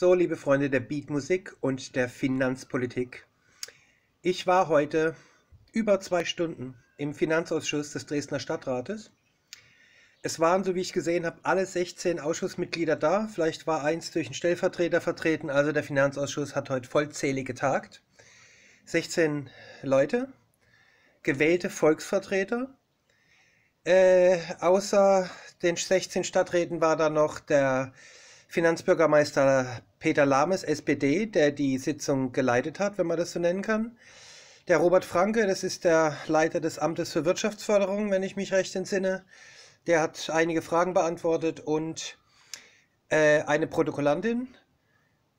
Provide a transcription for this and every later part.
So, liebe Freunde der Beatmusik und der Finanzpolitik, ich war heute über zwei Stunden im Finanzausschuss des Dresdner Stadtrates. Es waren, so wie ich gesehen habe, alle 16 Ausschussmitglieder da. Vielleicht war eins durch einen Stellvertreter vertreten. Also der Finanzausschuss hat heute vollzählig getagt. 16 Leute, gewählte Volksvertreter. Äh, außer den 16 Stadträten war da noch der Finanzbürgermeister Peter Lames, SPD, der die Sitzung geleitet hat, wenn man das so nennen kann. Der Robert Franke, das ist der Leiter des Amtes für Wirtschaftsförderung, wenn ich mich recht entsinne. Der hat einige Fragen beantwortet und äh, eine Protokollantin.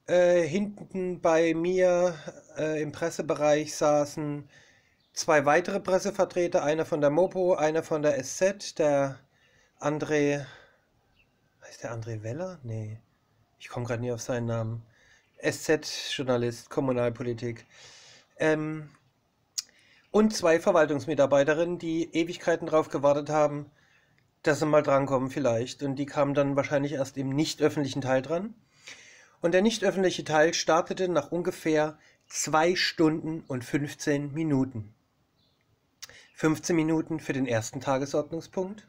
Äh, hinten bei mir äh, im Pressebereich saßen zwei weitere Pressevertreter, einer von der Mopo, einer von der SZ, der André Heißt der André Weller? Nee. Ich komme gerade nie auf seinen Namen. SZ-Journalist, Kommunalpolitik. Ähm, und zwei Verwaltungsmitarbeiterinnen, die Ewigkeiten darauf gewartet haben, dass sie mal drankommen vielleicht. Und die kamen dann wahrscheinlich erst im nicht öffentlichen Teil dran. Und der nicht öffentliche Teil startete nach ungefähr zwei Stunden und 15 Minuten. 15 Minuten für den ersten Tagesordnungspunkt,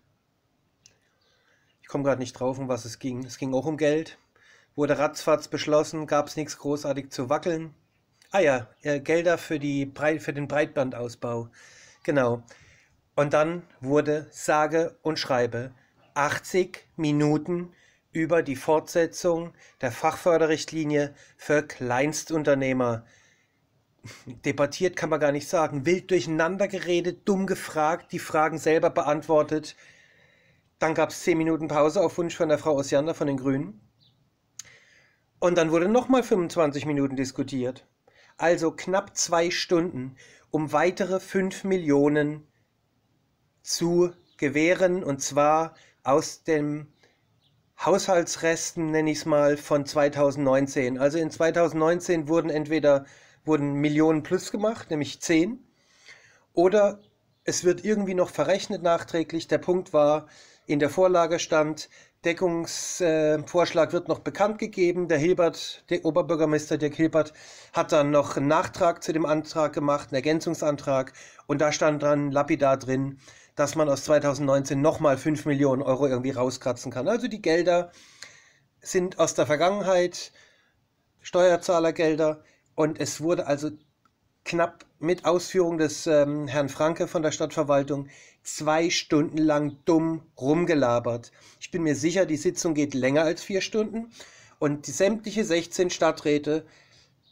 komme gerade nicht drauf, um was es ging. Es ging auch um Geld. Wurde ratzfatz beschlossen, gab es nichts großartig zu wackeln. Ah ja, äh, Gelder für, die Breit, für den Breitbandausbau. Genau. Und dann wurde sage und schreibe 80 Minuten über die Fortsetzung der Fachförderrichtlinie für Kleinstunternehmer debattiert, kann man gar nicht sagen, wild durcheinander geredet, dumm gefragt, die Fragen selber beantwortet. Dann gab es zehn Minuten Pause auf Wunsch von der Frau Osiander von den Grünen. Und dann wurde nochmal 25 Minuten diskutiert. Also knapp zwei Stunden, um weitere 5 Millionen zu gewähren. Und zwar aus dem Haushaltsresten, nenne ich es mal, von 2019. Also in 2019 wurden entweder wurden Millionen plus gemacht, nämlich 10, oder es wird irgendwie noch verrechnet nachträglich. Der Punkt war, in der Vorlage stand, Deckungsvorschlag äh, wird noch bekannt gegeben. Der Hilbert, der Oberbürgermeister Dirk Hilbert, hat dann noch einen Nachtrag zu dem Antrag gemacht, einen Ergänzungsantrag. Und da stand dann lapidar drin, dass man aus 2019 nochmal 5 Millionen Euro irgendwie rauskratzen kann. Also die Gelder sind aus der Vergangenheit, Steuerzahlergelder. Und es wurde also knapp mit Ausführung des ähm, Herrn Franke von der Stadtverwaltung zwei Stunden lang dumm rumgelabert. Ich bin mir sicher, die Sitzung geht länger als vier Stunden und die sämtliche 16 Stadträte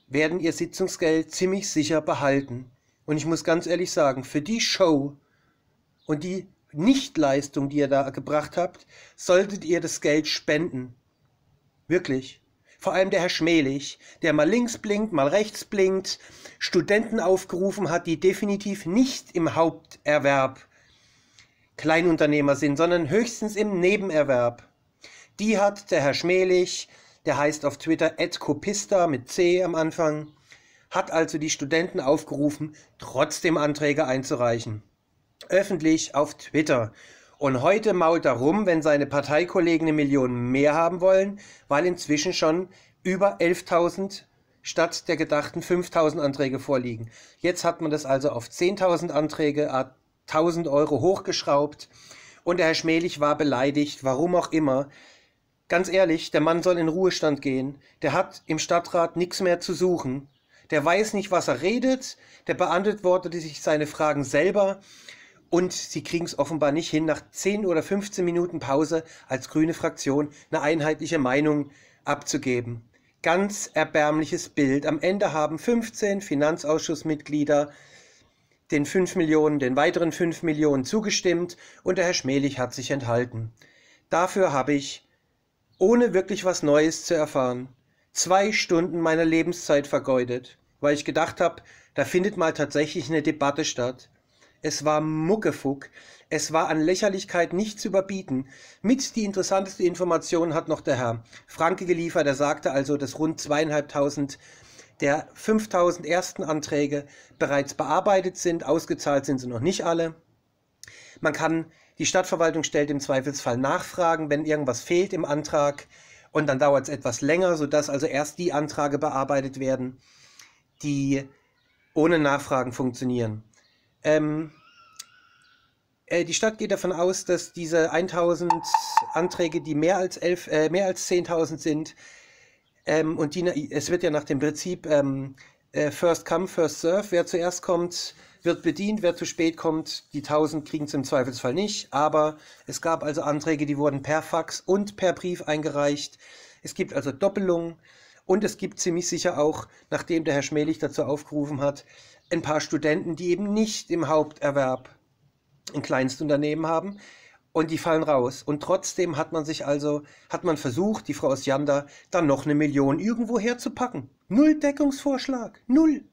werden ihr Sitzungsgeld ziemlich sicher behalten. Und ich muss ganz ehrlich sagen, für die Show und die Nichtleistung, die ihr da gebracht habt, solltet ihr das Geld spenden. Wirklich. Vor allem der Herr Schmelig, der mal links blinkt, mal rechts blinkt, Studenten aufgerufen hat, die definitiv nicht im Haupterwerb Kleinunternehmer sind, sondern höchstens im Nebenerwerb. Die hat der Herr Schmelig, der heißt auf Twitter Kopista mit C am Anfang, hat also die Studenten aufgerufen, trotzdem Anträge einzureichen. Öffentlich auf Twitter. Und heute mault er rum, wenn seine Parteikollegen eine Million mehr haben wollen, weil inzwischen schon über 11.000 statt der gedachten 5.000 Anträge vorliegen. Jetzt hat man das also auf 10.000 Anträge, 1.000 Euro hochgeschraubt. Und der Herr Schmählich war beleidigt, warum auch immer. Ganz ehrlich, der Mann soll in Ruhestand gehen. Der hat im Stadtrat nichts mehr zu suchen. Der weiß nicht, was er redet. Der beantwortet sich seine Fragen selber. Und sie kriegen es offenbar nicht hin, nach 10 oder 15 Minuten Pause als grüne Fraktion eine einheitliche Meinung abzugeben. Ganz erbärmliches Bild. Am Ende haben 15 Finanzausschussmitglieder den 5 Millionen, den weiteren 5 Millionen zugestimmt und der Herr Schmelig hat sich enthalten. Dafür habe ich, ohne wirklich was Neues zu erfahren, zwei Stunden meiner Lebenszeit vergeudet, weil ich gedacht habe, da findet mal tatsächlich eine Debatte statt. Es war Muckefuck. Es war an Lächerlichkeit nicht zu überbieten. Mit die interessanteste Information hat noch der Herr Franke geliefert. Er sagte also, dass rund zweieinhalbtausend der 5000 ersten Anträge bereits bearbeitet sind. Ausgezahlt sind sie noch nicht alle. Man kann, die Stadtverwaltung stellt im Zweifelsfall Nachfragen, wenn irgendwas fehlt im Antrag. Und dann dauert es etwas länger, sodass also erst die Anträge bearbeitet werden, die ohne Nachfragen funktionieren. Ähm, äh, die Stadt geht davon aus, dass diese 1000 Anträge, die mehr als, äh, als 10.000 sind, ähm, und die, es wird ja nach dem Prinzip ähm, äh, First Come, First Serve, wer zuerst kommt, wird bedient, wer zu spät kommt, die 1000 kriegen es im Zweifelsfall nicht, aber es gab also Anträge, die wurden per Fax und per Brief eingereicht. Es gibt also Doppelungen und es gibt ziemlich sicher auch, nachdem der Herr Schmählich dazu aufgerufen hat, ein paar Studenten, die eben nicht im Haupterwerb ein Kleinstunternehmen haben und die fallen raus. Und trotzdem hat man sich also, hat man versucht, die Frau aus Janda dann noch eine Million irgendwo herzupacken. Null Deckungsvorschlag, null.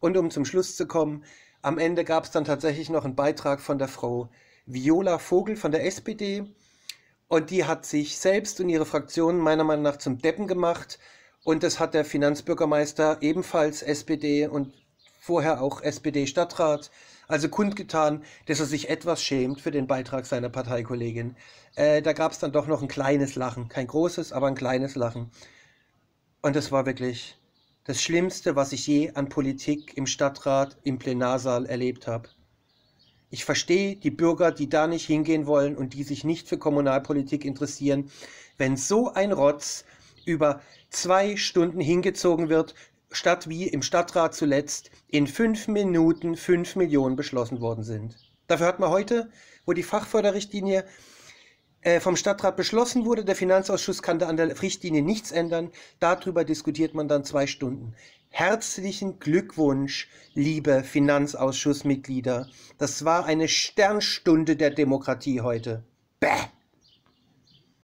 Und um zum Schluss zu kommen, am Ende gab es dann tatsächlich noch einen Beitrag von der Frau Viola Vogel von der SPD. Und die hat sich selbst und ihre Fraktion meiner Meinung nach zum Deppen gemacht. Und das hat der Finanzbürgermeister ebenfalls SPD und vorher auch SPD-Stadtrat, also kundgetan, dass er sich etwas schämt für den Beitrag seiner Parteikollegin. Äh, da gab es dann doch noch ein kleines Lachen, kein großes, aber ein kleines Lachen. Und das war wirklich das Schlimmste, was ich je an Politik im Stadtrat, im Plenarsaal erlebt habe. Ich verstehe die Bürger, die da nicht hingehen wollen und die sich nicht für Kommunalpolitik interessieren, wenn so ein Rotz über zwei Stunden hingezogen wird, statt wie im Stadtrat zuletzt in fünf Minuten fünf Millionen beschlossen worden sind. Dafür hat man heute, wo die Fachförderrichtlinie äh, vom Stadtrat beschlossen wurde, der Finanzausschuss kann da an der Richtlinie nichts ändern. Darüber diskutiert man dann zwei Stunden. Herzlichen Glückwunsch, liebe Finanzausschussmitglieder. Das war eine Sternstunde der Demokratie heute. Bäh!